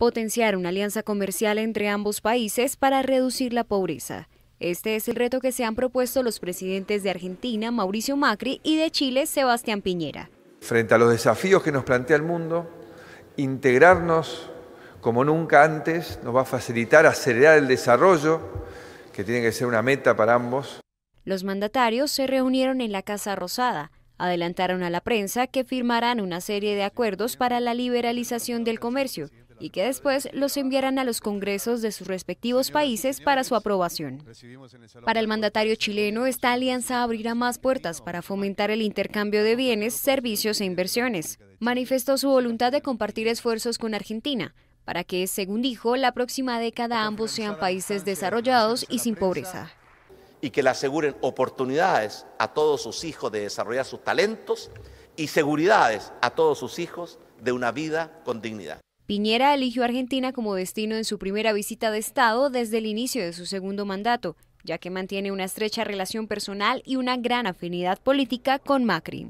potenciar una alianza comercial entre ambos países para reducir la pobreza. Este es el reto que se han propuesto los presidentes de Argentina, Mauricio Macri, y de Chile, Sebastián Piñera. Frente a los desafíos que nos plantea el mundo, integrarnos como nunca antes nos va a facilitar acelerar el desarrollo, que tiene que ser una meta para ambos. Los mandatarios se reunieron en la Casa Rosada, adelantaron a la prensa que firmarán una serie de acuerdos para la liberalización del comercio y que después los enviaran a los congresos de sus respectivos países para su aprobación. Para el mandatario chileno, esta alianza abrirá más puertas para fomentar el intercambio de bienes, servicios e inversiones. Manifestó su voluntad de compartir esfuerzos con Argentina para que, según dijo, la próxima década ambos sean países desarrollados y sin pobreza. Y que le aseguren oportunidades a todos sus hijos de desarrollar sus talentos y seguridades a todos sus hijos de una vida con dignidad. Piñera eligió a Argentina como destino en su primera visita de Estado desde el inicio de su segundo mandato, ya que mantiene una estrecha relación personal y una gran afinidad política con Macri.